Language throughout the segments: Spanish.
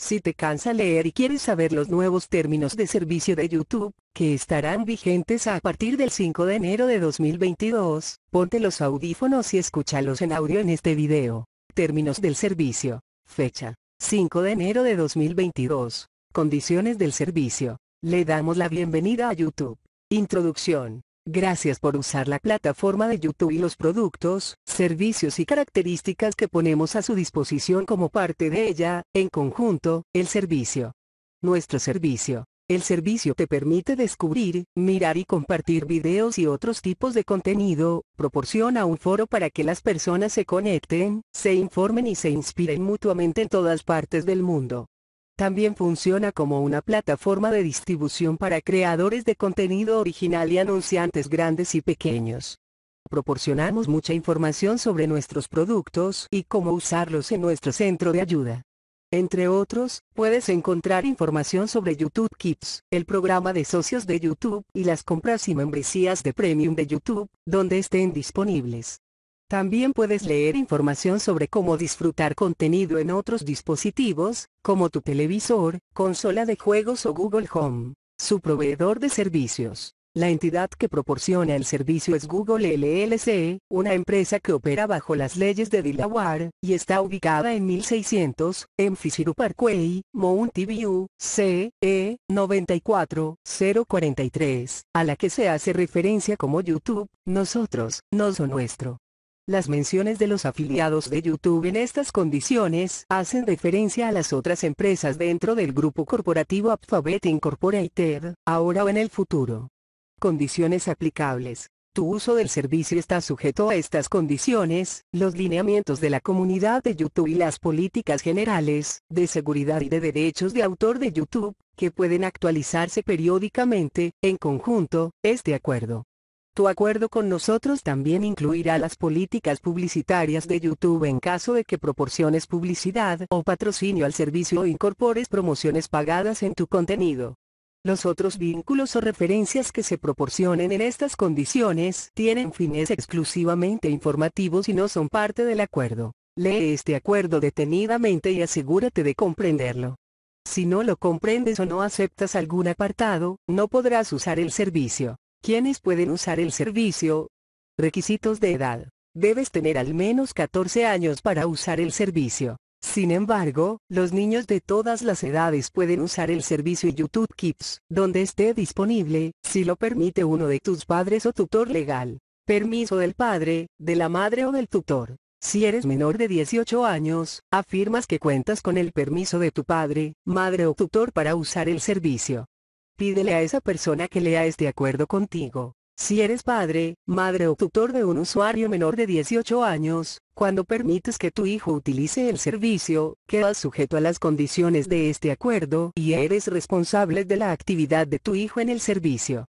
Si te cansa leer y quieres saber los nuevos términos de servicio de YouTube, que estarán vigentes a partir del 5 de enero de 2022, ponte los audífonos y escúchalos en audio en este video. Términos del servicio. Fecha. 5 de enero de 2022. Condiciones del servicio. Le damos la bienvenida a YouTube. Introducción. Gracias por usar la plataforma de YouTube y los productos, servicios y características que ponemos a su disposición como parte de ella, en conjunto, el servicio. Nuestro servicio. El servicio te permite descubrir, mirar y compartir videos y otros tipos de contenido, proporciona un foro para que las personas se conecten, se informen y se inspiren mutuamente en todas partes del mundo. También funciona como una plataforma de distribución para creadores de contenido original y anunciantes grandes y pequeños. Proporcionamos mucha información sobre nuestros productos y cómo usarlos en nuestro centro de ayuda. Entre otros, puedes encontrar información sobre YouTube Kids, el programa de socios de YouTube y las compras y membresías de Premium de YouTube, donde estén disponibles. También puedes leer información sobre cómo disfrutar contenido en otros dispositivos, como tu televisor, consola de juegos o Google Home, su proveedor de servicios. La entidad que proporciona el servicio es Google LLC, una empresa que opera bajo las leyes de Delaware, y está ubicada en 1600, en Fisiru Parkway, Mountain View, CE 94043, a la que se hace referencia como YouTube, nosotros, no o nuestro. Las menciones de los afiliados de YouTube en estas condiciones hacen referencia a las otras empresas dentro del grupo corporativo Alphabet Incorporated, ahora o en el futuro. Condiciones aplicables. Tu uso del servicio está sujeto a estas condiciones, los lineamientos de la comunidad de YouTube y las políticas generales, de seguridad y de derechos de autor de YouTube, que pueden actualizarse periódicamente, en conjunto, este acuerdo tu acuerdo con nosotros también incluirá las políticas publicitarias de YouTube en caso de que proporciones publicidad o patrocinio al servicio o incorpores promociones pagadas en tu contenido. Los otros vínculos o referencias que se proporcionen en estas condiciones tienen fines exclusivamente informativos y no son parte del acuerdo. Lee este acuerdo detenidamente y asegúrate de comprenderlo. Si no lo comprendes o no aceptas algún apartado, no podrás usar el servicio. ¿Quiénes pueden usar el servicio? Requisitos de edad. Debes tener al menos 14 años para usar el servicio. Sin embargo, los niños de todas las edades pueden usar el servicio YouTube Kids, donde esté disponible, si lo permite uno de tus padres o tutor legal. Permiso del padre, de la madre o del tutor. Si eres menor de 18 años, afirmas que cuentas con el permiso de tu padre, madre o tutor para usar el servicio pídele a esa persona que lea este acuerdo contigo. Si eres padre, madre o tutor de un usuario menor de 18 años, cuando permites que tu hijo utilice el servicio, quedas sujeto a las condiciones de este acuerdo y eres responsable de la actividad de tu hijo en el servicio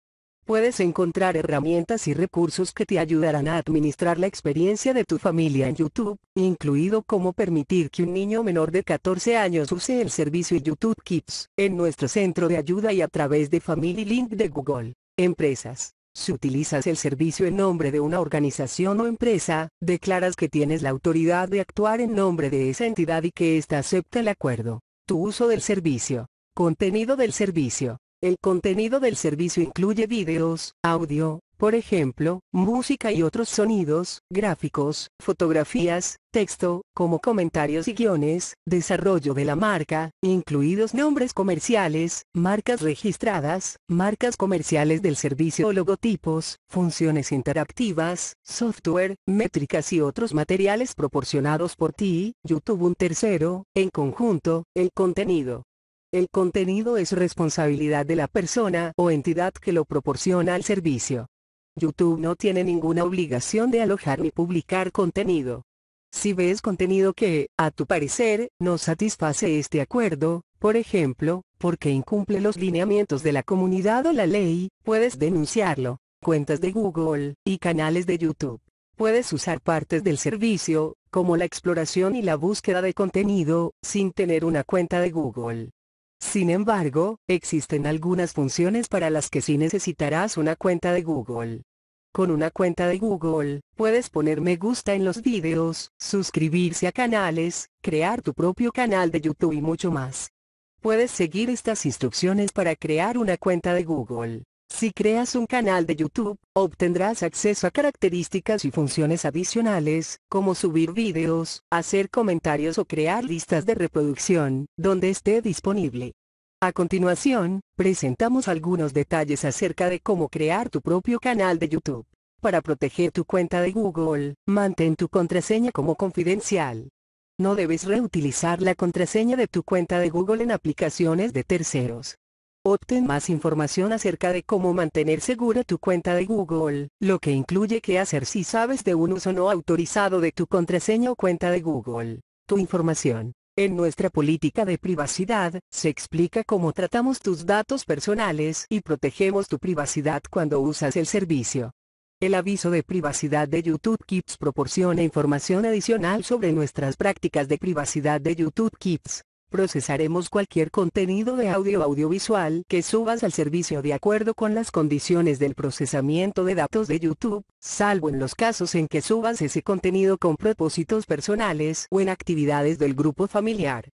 puedes encontrar herramientas y recursos que te ayudarán a administrar la experiencia de tu familia en YouTube, incluido cómo permitir que un niño menor de 14 años use el servicio YouTube Kids, en nuestro centro de ayuda y a través de Family Link de Google. Empresas. Si utilizas el servicio en nombre de una organización o empresa, declaras que tienes la autoridad de actuar en nombre de esa entidad y que ésta acepta el acuerdo. Tu uso del servicio. Contenido del servicio. El contenido del servicio incluye videos, audio, por ejemplo, música y otros sonidos, gráficos, fotografías, texto, como comentarios y guiones, desarrollo de la marca, incluidos nombres comerciales, marcas registradas, marcas comerciales del servicio o logotipos, funciones interactivas, software, métricas y otros materiales proporcionados por ti, YouTube un tercero, en conjunto, el contenido el contenido es responsabilidad de la persona o entidad que lo proporciona al servicio. YouTube no tiene ninguna obligación de alojar ni publicar contenido. Si ves contenido que, a tu parecer, no satisface este acuerdo, por ejemplo, porque incumple los lineamientos de la comunidad o la ley, puedes denunciarlo. Cuentas de Google y canales de YouTube. Puedes usar partes del servicio, como la exploración y la búsqueda de contenido, sin tener una cuenta de Google. Sin embargo, existen algunas funciones para las que sí necesitarás una cuenta de Google. Con una cuenta de Google, puedes poner me gusta en los videos, suscribirse a canales, crear tu propio canal de YouTube y mucho más. Puedes seguir estas instrucciones para crear una cuenta de Google. Si creas un canal de YouTube, obtendrás acceso a características y funciones adicionales, como subir videos, hacer comentarios o crear listas de reproducción, donde esté disponible. A continuación, presentamos algunos detalles acerca de cómo crear tu propio canal de YouTube. Para proteger tu cuenta de Google, mantén tu contraseña como confidencial. No debes reutilizar la contraseña de tu cuenta de Google en aplicaciones de terceros. Obtén más información acerca de cómo mantener segura tu cuenta de Google, lo que incluye qué hacer si sabes de un uso no autorizado de tu contraseña o cuenta de Google. Tu información. En nuestra política de privacidad, se explica cómo tratamos tus datos personales y protegemos tu privacidad cuando usas el servicio. El aviso de privacidad de YouTube Kids proporciona información adicional sobre nuestras prácticas de privacidad de YouTube Kids. Procesaremos cualquier contenido de audio audiovisual que subas al servicio de acuerdo con las condiciones del procesamiento de datos de YouTube, salvo en los casos en que subas ese contenido con propósitos personales o en actividades del grupo familiar.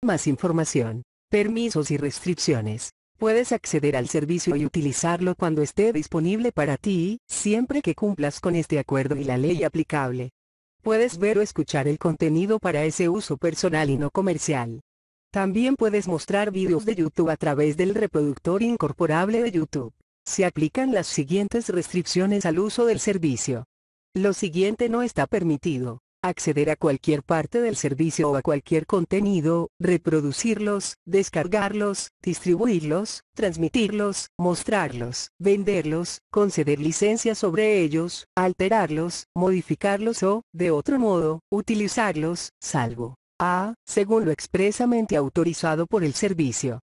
Más información, permisos y restricciones. Puedes acceder al servicio y utilizarlo cuando esté disponible para ti, siempre que cumplas con este acuerdo y la ley aplicable. Puedes ver o escuchar el contenido para ese uso personal y no comercial. También puedes mostrar vídeos de YouTube a través del reproductor incorporable de YouTube. Se aplican las siguientes restricciones al uso del servicio. Lo siguiente no está permitido. Acceder a cualquier parte del servicio o a cualquier contenido, reproducirlos, descargarlos, distribuirlos, transmitirlos, mostrarlos, venderlos, conceder licencias sobre ellos, alterarlos, modificarlos o, de otro modo, utilizarlos, salvo a, según lo expresamente autorizado por el servicio.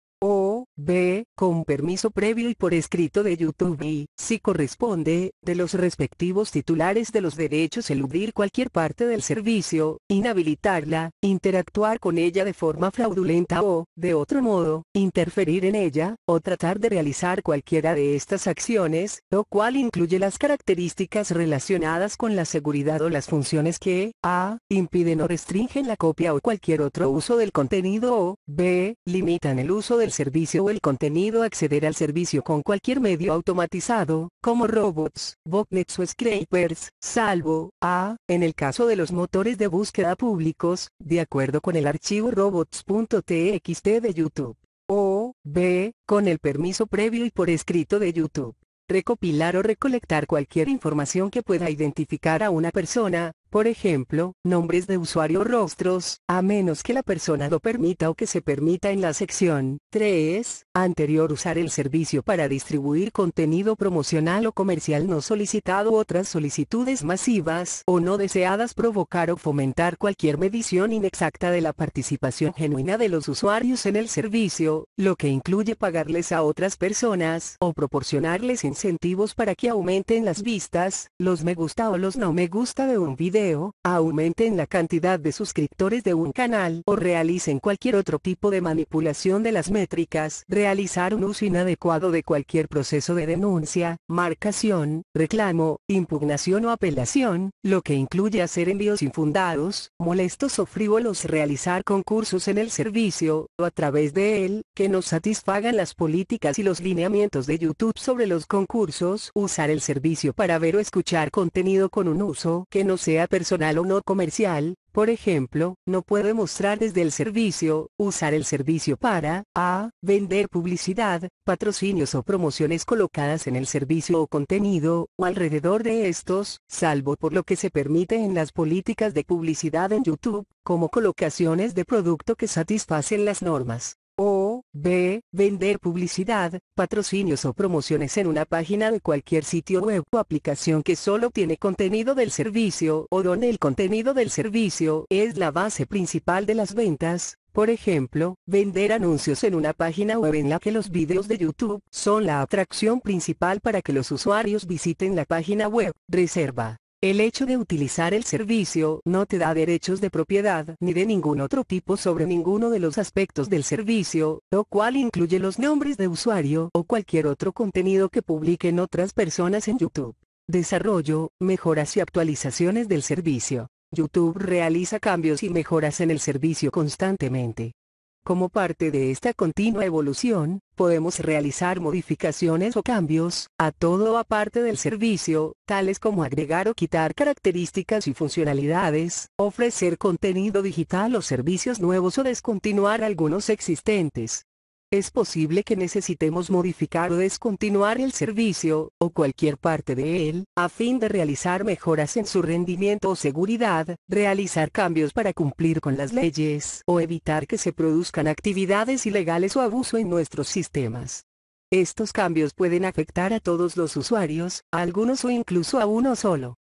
B. Con permiso previo y por escrito de YouTube y, si corresponde, de los respectivos titulares de los derechos eludir cualquier parte del servicio, inhabilitarla, interactuar con ella de forma fraudulenta o, de otro modo, interferir en ella, o tratar de realizar cualquiera de estas acciones, lo cual incluye las características relacionadas con la seguridad o las funciones que, A. Impiden o restringen la copia o cualquier otro uso del contenido o, B. Limitan el uso del servicio el contenido acceder al servicio con cualquier medio automatizado, como robots, botnets o scrapers, salvo, a, en el caso de los motores de búsqueda públicos, de acuerdo con el archivo robots.txt de YouTube. O, b, con el permiso previo y por escrito de YouTube recopilar o recolectar cualquier información que pueda identificar a una persona, por ejemplo, nombres de usuario rostros, a menos que la persona lo permita o que se permita en la sección 3, anterior usar el servicio para distribuir contenido promocional o comercial no solicitado otras solicitudes masivas o no deseadas provocar o fomentar cualquier medición inexacta de la participación genuina de los usuarios en el servicio, lo que incluye pagarles a otras personas o proporcionarles incentivos para que aumenten las vistas, los me gusta o los no me gusta de un video aumenten la cantidad de suscriptores de un canal o realicen cualquier otro tipo de manipulación de las métricas, realizar un uso inadecuado de cualquier proceso de denuncia, marcación, reclamo, impugnación o apelación, lo que incluye hacer envíos infundados, molestos o frívolos, realizar concursos en el servicio, o a través de él, que no satisfagan las políticas y los lineamientos de YouTube sobre los concursos, usar el servicio para ver o escuchar contenido con un uso que no sea personal o no comercial, por ejemplo, no puede mostrar desde el servicio, usar el servicio para, a, vender publicidad, patrocinios o promociones colocadas en el servicio o contenido, o alrededor de estos, salvo por lo que se permite en las políticas de publicidad en YouTube, como colocaciones de producto que satisfacen las normas o b. Vender publicidad, patrocinios o promociones en una página de cualquier sitio web o aplicación que solo tiene contenido del servicio o donde el contenido del servicio es la base principal de las ventas. Por ejemplo, vender anuncios en una página web en la que los videos de YouTube son la atracción principal para que los usuarios visiten la página web. Reserva. El hecho de utilizar el servicio no te da derechos de propiedad ni de ningún otro tipo sobre ninguno de los aspectos del servicio, lo cual incluye los nombres de usuario o cualquier otro contenido que publiquen otras personas en YouTube. Desarrollo, mejoras y actualizaciones del servicio. YouTube realiza cambios y mejoras en el servicio constantemente. Como parte de esta continua evolución, podemos realizar modificaciones o cambios, a todo o aparte del servicio, tales como agregar o quitar características y funcionalidades, ofrecer contenido digital o servicios nuevos o descontinuar algunos existentes es posible que necesitemos modificar o descontinuar el servicio, o cualquier parte de él, a fin de realizar mejoras en su rendimiento o seguridad, realizar cambios para cumplir con las leyes o evitar que se produzcan actividades ilegales o abuso en nuestros sistemas. Estos cambios pueden afectar a todos los usuarios, a algunos o incluso a uno solo.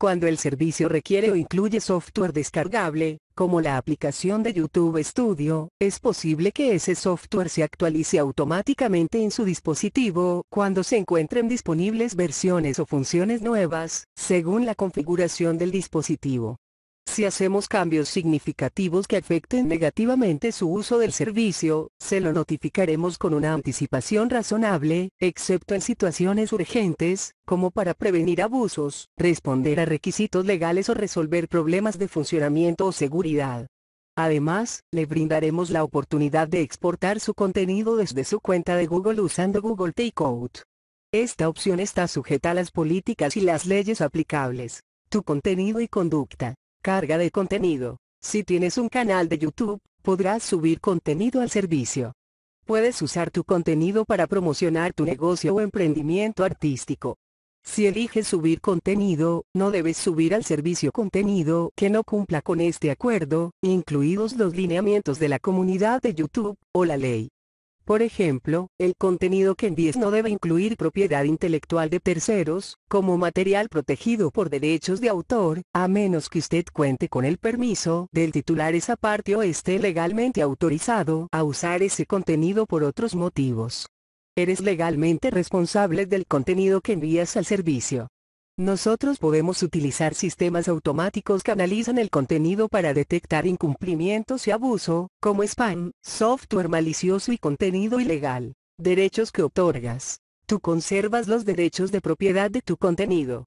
Cuando el servicio requiere o incluye software descargable, como la aplicación de YouTube Studio, es posible que ese software se actualice automáticamente en su dispositivo cuando se encuentren disponibles versiones o funciones nuevas, según la configuración del dispositivo. Si hacemos cambios significativos que afecten negativamente su uso del servicio, se lo notificaremos con una anticipación razonable, excepto en situaciones urgentes, como para prevenir abusos, responder a requisitos legales o resolver problemas de funcionamiento o seguridad. Además, le brindaremos la oportunidad de exportar su contenido desde su cuenta de Google usando Google Takeout. Esta opción está sujeta a las políticas y las leyes aplicables. Tu contenido y conducta carga de contenido. Si tienes un canal de YouTube, podrás subir contenido al servicio. Puedes usar tu contenido para promocionar tu negocio o emprendimiento artístico. Si eliges subir contenido, no debes subir al servicio contenido que no cumpla con este acuerdo, incluidos los lineamientos de la comunidad de YouTube, o la ley. Por ejemplo, el contenido que envíes no debe incluir propiedad intelectual de terceros, como material protegido por derechos de autor, a menos que usted cuente con el permiso del titular esa parte o esté legalmente autorizado a usar ese contenido por otros motivos. Eres legalmente responsable del contenido que envías al servicio. Nosotros podemos utilizar sistemas automáticos que analizan el contenido para detectar incumplimientos y abuso, como spam, software malicioso y contenido ilegal. Derechos que otorgas. Tú conservas los derechos de propiedad de tu contenido.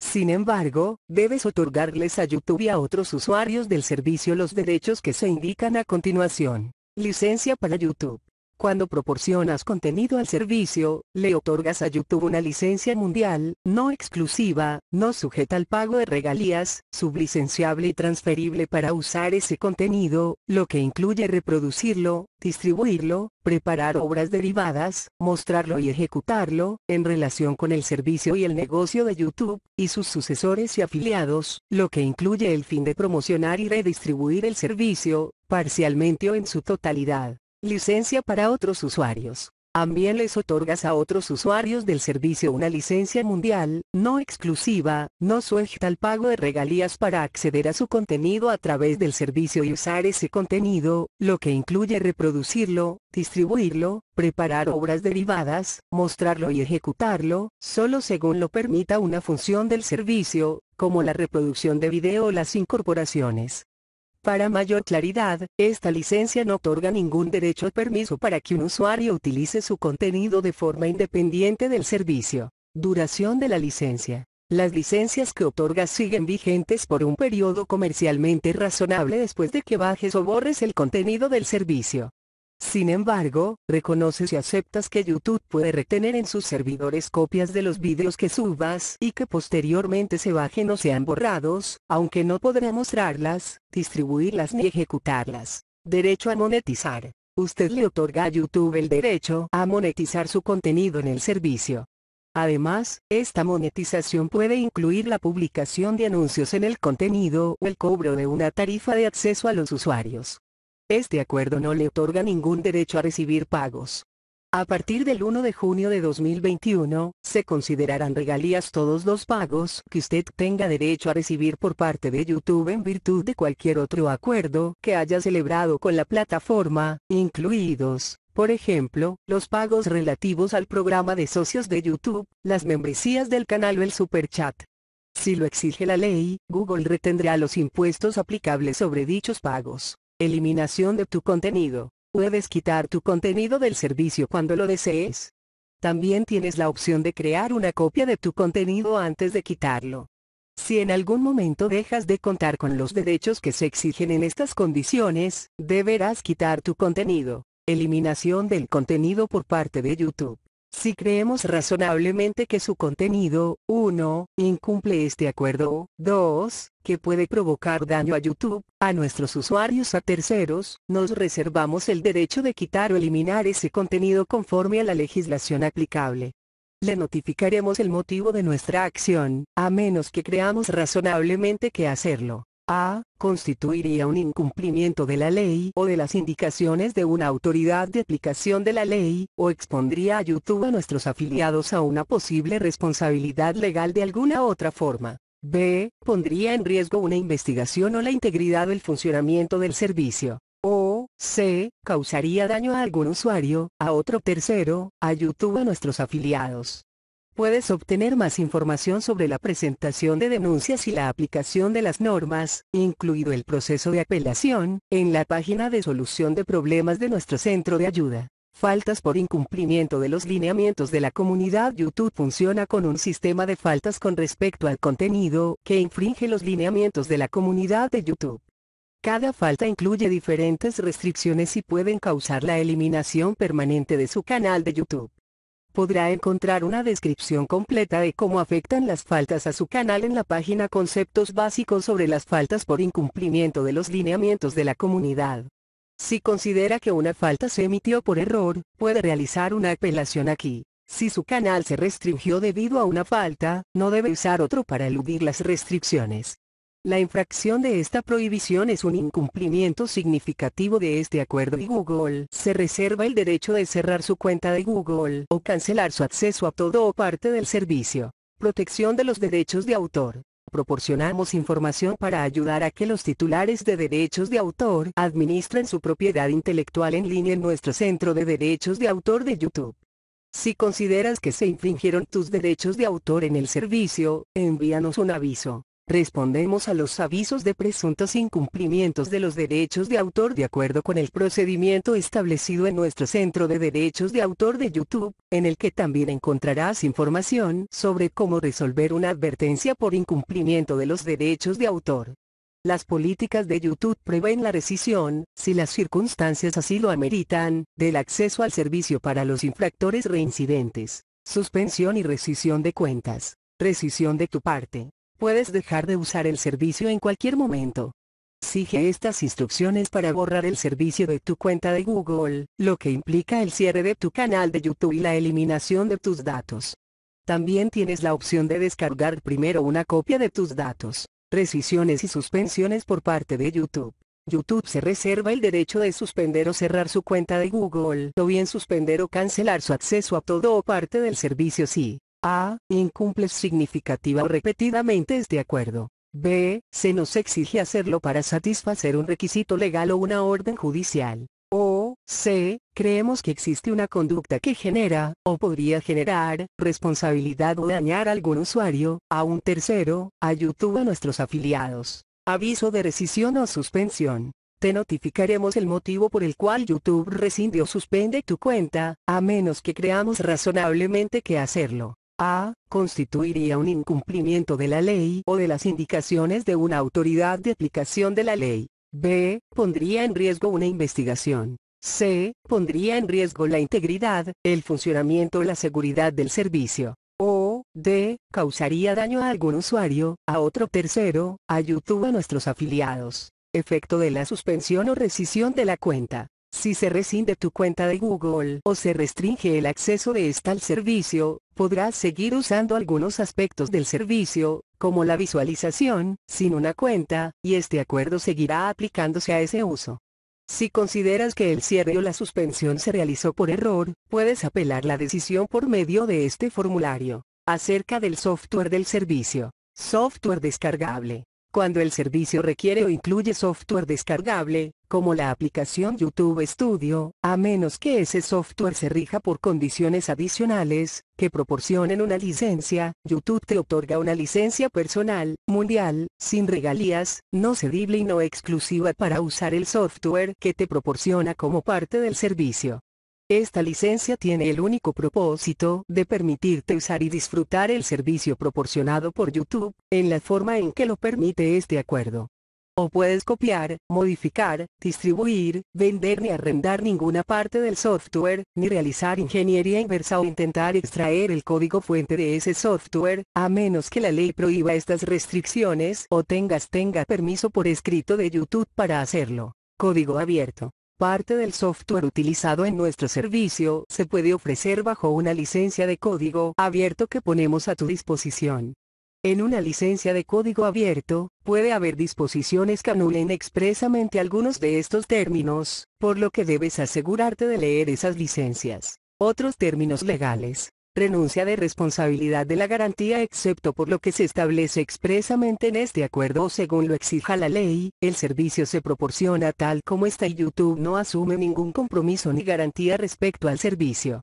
Sin embargo, debes otorgarles a YouTube y a otros usuarios del servicio los derechos que se indican a continuación. Licencia para YouTube. Cuando proporcionas contenido al servicio, le otorgas a YouTube una licencia mundial, no exclusiva, no sujeta al pago de regalías, sublicenciable y transferible para usar ese contenido, lo que incluye reproducirlo, distribuirlo, preparar obras derivadas, mostrarlo y ejecutarlo, en relación con el servicio y el negocio de YouTube, y sus sucesores y afiliados, lo que incluye el fin de promocionar y redistribuir el servicio, parcialmente o en su totalidad. Licencia para otros usuarios. También les otorgas a otros usuarios del servicio una licencia mundial, no exclusiva, no sujeta al pago de regalías para acceder a su contenido a través del servicio y usar ese contenido, lo que incluye reproducirlo, distribuirlo, preparar obras derivadas, mostrarlo y ejecutarlo, solo según lo permita una función del servicio, como la reproducción de video o las incorporaciones. Para mayor claridad, esta licencia no otorga ningún derecho o permiso para que un usuario utilice su contenido de forma independiente del servicio. Duración de la licencia. Las licencias que otorgas siguen vigentes por un periodo comercialmente razonable después de que bajes o borres el contenido del servicio. Sin embargo, reconoces y aceptas que YouTube puede retener en sus servidores copias de los vídeos que subas y que posteriormente se bajen o sean borrados, aunque no podrá mostrarlas, distribuirlas ni ejecutarlas. Derecho a monetizar. Usted le otorga a YouTube el derecho a monetizar su contenido en el servicio. Además, esta monetización puede incluir la publicación de anuncios en el contenido o el cobro de una tarifa de acceso a los usuarios. Este acuerdo no le otorga ningún derecho a recibir pagos. A partir del 1 de junio de 2021, se considerarán regalías todos los pagos que usted tenga derecho a recibir por parte de YouTube en virtud de cualquier otro acuerdo que haya celebrado con la plataforma, incluidos, por ejemplo, los pagos relativos al programa de socios de YouTube, las membresías del canal o el superchat. Si lo exige la ley, Google retendrá los impuestos aplicables sobre dichos pagos. Eliminación de tu contenido. Puedes quitar tu contenido del servicio cuando lo desees. También tienes la opción de crear una copia de tu contenido antes de quitarlo. Si en algún momento dejas de contar con los derechos que se exigen en estas condiciones, deberás quitar tu contenido. Eliminación del contenido por parte de YouTube. Si creemos razonablemente que su contenido, 1, incumple este acuerdo, 2, que puede provocar daño a YouTube, a nuestros usuarios a terceros, nos reservamos el derecho de quitar o eliminar ese contenido conforme a la legislación aplicable. Le notificaremos el motivo de nuestra acción, a menos que creamos razonablemente que hacerlo a. Constituiría un incumplimiento de la ley o de las indicaciones de una autoridad de aplicación de la ley, o expondría a YouTube a nuestros afiliados a una posible responsabilidad legal de alguna otra forma. B. Pondría en riesgo una investigación o la integridad del funcionamiento del servicio. O, C, causaría daño a algún usuario, a otro tercero, a YouTube a nuestros afiliados. Puedes obtener más información sobre la presentación de denuncias y la aplicación de las normas, incluido el proceso de apelación, en la página de solución de problemas de nuestro centro de ayuda. Faltas por incumplimiento de los lineamientos de la comunidad YouTube funciona con un sistema de faltas con respecto al contenido que infringe los lineamientos de la comunidad de YouTube. Cada falta incluye diferentes restricciones y pueden causar la eliminación permanente de su canal de YouTube podrá encontrar una descripción completa de cómo afectan las faltas a su canal en la página Conceptos básicos sobre las faltas por incumplimiento de los lineamientos de la comunidad. Si considera que una falta se emitió por error, puede realizar una apelación aquí. Si su canal se restringió debido a una falta, no debe usar otro para eludir las restricciones. La infracción de esta prohibición es un incumplimiento significativo de este acuerdo y Google se reserva el derecho de cerrar su cuenta de Google o cancelar su acceso a todo o parte del servicio. Protección de los derechos de autor. Proporcionamos información para ayudar a que los titulares de derechos de autor administren su propiedad intelectual en línea en nuestro Centro de Derechos de Autor de YouTube. Si consideras que se infringieron tus derechos de autor en el servicio, envíanos un aviso. Respondemos a los avisos de presuntos incumplimientos de los derechos de autor de acuerdo con el procedimiento establecido en nuestro Centro de Derechos de Autor de YouTube, en el que también encontrarás información sobre cómo resolver una advertencia por incumplimiento de los derechos de autor. Las políticas de YouTube prevén la rescisión, si las circunstancias así lo ameritan, del acceso al servicio para los infractores reincidentes, suspensión y rescisión de cuentas, rescisión de tu parte, Puedes dejar de usar el servicio en cualquier momento. Sigue estas instrucciones para borrar el servicio de tu cuenta de Google, lo que implica el cierre de tu canal de YouTube y la eliminación de tus datos. También tienes la opción de descargar primero una copia de tus datos, rescisiones y suspensiones por parte de YouTube. YouTube se reserva el derecho de suspender o cerrar su cuenta de Google o bien suspender o cancelar su acceso a todo o parte del servicio si, a. Incumples significativa o repetidamente este acuerdo. B. Se nos exige hacerlo para satisfacer un requisito legal o una orden judicial. O, C, creemos que existe una conducta que genera, o podría generar, responsabilidad o dañar a algún usuario, a un tercero, a YouTube o a nuestros afiliados. Aviso de rescisión o suspensión. Te notificaremos el motivo por el cual YouTube rescinde o suspende tu cuenta, a menos que creamos razonablemente que hacerlo a. Constituiría un incumplimiento de la ley o de las indicaciones de una autoridad de aplicación de la ley. B. Pondría en riesgo una investigación. C. Pondría en riesgo la integridad, el funcionamiento o la seguridad del servicio. O. D. Causaría daño a algún usuario, a otro tercero, a YouTube o a nuestros afiliados. Efecto de la suspensión o rescisión de la cuenta. Si se rescinde tu cuenta de Google o se restringe el acceso de esta al servicio, podrás seguir usando algunos aspectos del servicio, como la visualización, sin una cuenta, y este acuerdo seguirá aplicándose a ese uso. Si consideras que el cierre o la suspensión se realizó por error, puedes apelar la decisión por medio de este formulario. Acerca del software del servicio. Software descargable. Cuando el servicio requiere o incluye software descargable, como la aplicación YouTube Studio, a menos que ese software se rija por condiciones adicionales, que proporcionen una licencia, YouTube te otorga una licencia personal, mundial, sin regalías, no cedible y no exclusiva para usar el software que te proporciona como parte del servicio. Esta licencia tiene el único propósito de permitirte usar y disfrutar el servicio proporcionado por YouTube, en la forma en que lo permite este acuerdo. O puedes copiar, modificar, distribuir, vender ni arrendar ninguna parte del software, ni realizar ingeniería inversa o intentar extraer el código fuente de ese software, a menos que la ley prohíba estas restricciones o tengas tenga permiso por escrito de YouTube para hacerlo. Código abierto parte del software utilizado en nuestro servicio se puede ofrecer bajo una licencia de código abierto que ponemos a tu disposición. En una licencia de código abierto, puede haber disposiciones que anulen expresamente algunos de estos términos, por lo que debes asegurarte de leer esas licencias. Otros términos legales, renuncia de responsabilidad de la garantía excepto por lo que se establece expresamente en este acuerdo o según lo exija la ley, el servicio se proporciona tal como está y YouTube no asume ningún compromiso ni garantía respecto al servicio.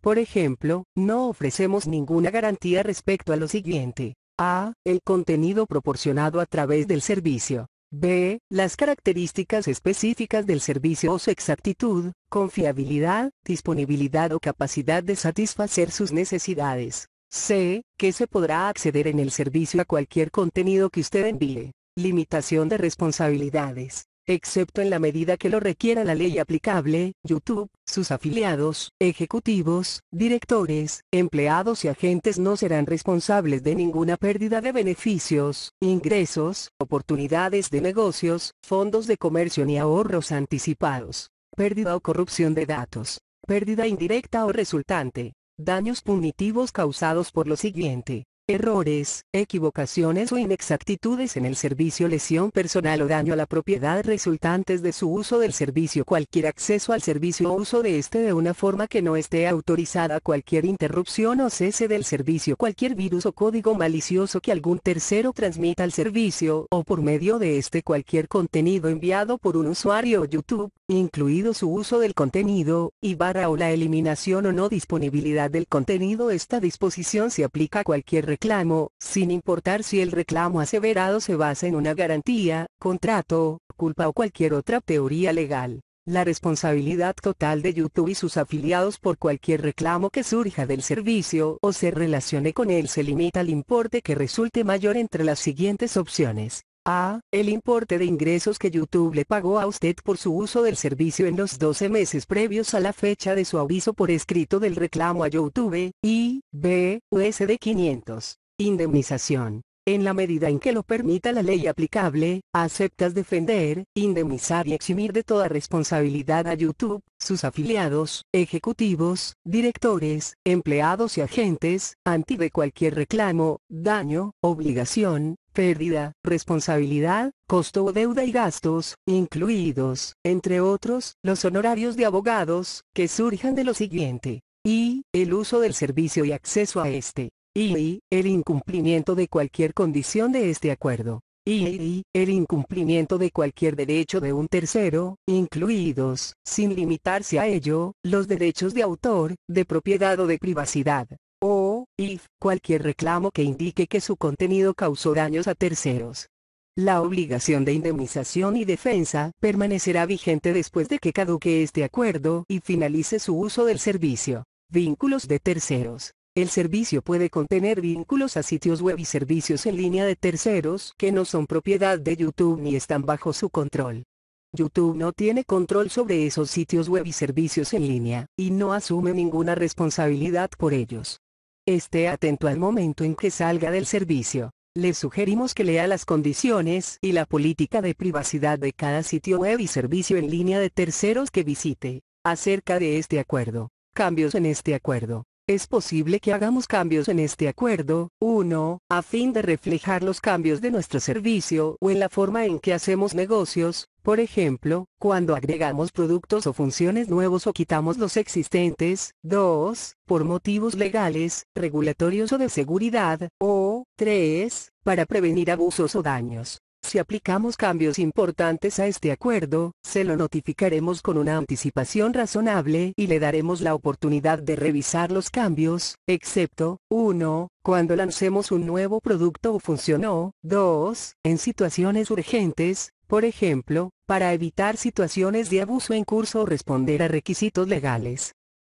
Por ejemplo, no ofrecemos ninguna garantía respecto a lo siguiente. A. El contenido proporcionado a través del servicio. B. Las características específicas del servicio o su exactitud, confiabilidad, disponibilidad o capacidad de satisfacer sus necesidades. C. Que se podrá acceder en el servicio a cualquier contenido que usted envíe. Limitación de responsabilidades. Excepto en la medida que lo requiera la ley aplicable, YouTube, sus afiliados, ejecutivos, directores, empleados y agentes no serán responsables de ninguna pérdida de beneficios, ingresos, oportunidades de negocios, fondos de comercio ni ahorros anticipados, pérdida o corrupción de datos, pérdida indirecta o resultante, daños punitivos causados por lo siguiente, Errores, equivocaciones o inexactitudes en el servicio lesión personal o daño a la propiedad resultantes de su uso del servicio cualquier acceso al servicio o uso de este de una forma que no esté autorizada cualquier interrupción o cese del servicio cualquier virus o código malicioso que algún tercero transmita al servicio o por medio de este cualquier contenido enviado por un usuario o YouTube, incluido su uso del contenido, y barra o la eliminación o no disponibilidad del contenido esta disposición se aplica a cualquier reclamo, sin importar si el reclamo aseverado se basa en una garantía, contrato, culpa o cualquier otra teoría legal. La responsabilidad total de YouTube y sus afiliados por cualquier reclamo que surja del servicio o se relacione con él se limita al importe que resulte mayor entre las siguientes opciones. A. El importe de ingresos que YouTube le pagó a usted por su uso del servicio en los 12 meses previos a la fecha de su aviso por escrito del reclamo a YouTube. Y. B. USD 500. Indemnización en la medida en que lo permita la ley aplicable, aceptas defender, indemnizar y eximir de toda responsabilidad a YouTube, sus afiliados, ejecutivos, directores, empleados y agentes, anti de cualquier reclamo, daño, obligación, pérdida, responsabilidad, costo o deuda y gastos, incluidos, entre otros, los honorarios de abogados, que surjan de lo siguiente, y, el uso del servicio y acceso a este y El incumplimiento de cualquier condición de este acuerdo. y El incumplimiento de cualquier derecho de un tercero, incluidos, sin limitarse a ello, los derechos de autor, de propiedad o de privacidad. O, if, cualquier reclamo que indique que su contenido causó daños a terceros. La obligación de indemnización y defensa permanecerá vigente después de que caduque este acuerdo y finalice su uso del servicio. Vínculos de terceros. El servicio puede contener vínculos a sitios web y servicios en línea de terceros que no son propiedad de YouTube ni están bajo su control. YouTube no tiene control sobre esos sitios web y servicios en línea, y no asume ninguna responsabilidad por ellos. Esté atento al momento en que salga del servicio. Le sugerimos que lea las condiciones y la política de privacidad de cada sitio web y servicio en línea de terceros que visite, acerca de este acuerdo, cambios en este acuerdo, es posible que hagamos cambios en este acuerdo, 1. A fin de reflejar los cambios de nuestro servicio o en la forma en que hacemos negocios, por ejemplo, cuando agregamos productos o funciones nuevos o quitamos los existentes, 2. Por motivos legales, regulatorios o de seguridad, o 3. Para prevenir abusos o daños. Si aplicamos cambios importantes a este acuerdo, se lo notificaremos con una anticipación razonable y le daremos la oportunidad de revisar los cambios, excepto, 1. Cuando lancemos un nuevo producto o funcionó, 2. En situaciones urgentes, por ejemplo, para evitar situaciones de abuso en curso o responder a requisitos legales.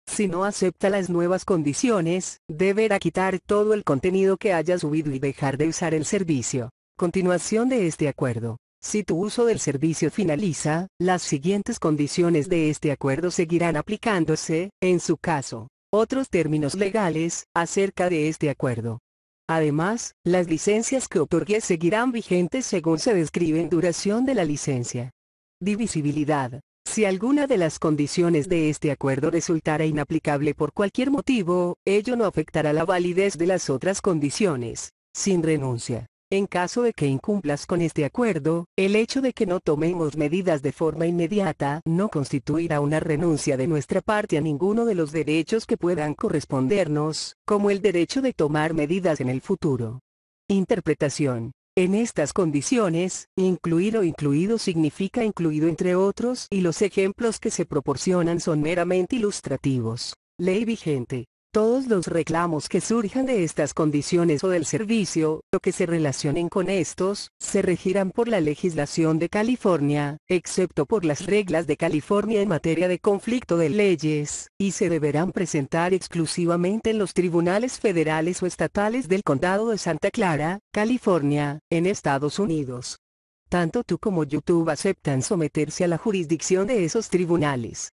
Si no acepta las nuevas condiciones, deberá quitar todo el contenido que haya subido y dejar de usar el servicio. Continuación de este acuerdo. Si tu uso del servicio finaliza, las siguientes condiciones de este acuerdo seguirán aplicándose, en su caso. Otros términos legales, acerca de este acuerdo. Además, las licencias que otorgues seguirán vigentes según se describe en duración de la licencia. Divisibilidad. Si alguna de las condiciones de este acuerdo resultara inaplicable por cualquier motivo, ello no afectará la validez de las otras condiciones, sin renuncia. En caso de que incumplas con este acuerdo, el hecho de que no tomemos medidas de forma inmediata no constituirá una renuncia de nuestra parte a ninguno de los derechos que puedan correspondernos, como el derecho de tomar medidas en el futuro. Interpretación. En estas condiciones, incluir o incluido significa incluido entre otros y los ejemplos que se proporcionan son meramente ilustrativos. Ley vigente. Todos los reclamos que surjan de estas condiciones o del servicio, o que se relacionen con estos, se regirán por la legislación de California, excepto por las reglas de California en materia de conflicto de leyes, y se deberán presentar exclusivamente en los tribunales federales o estatales del condado de Santa Clara, California, en Estados Unidos. Tanto tú como YouTube aceptan someterse a la jurisdicción de esos tribunales.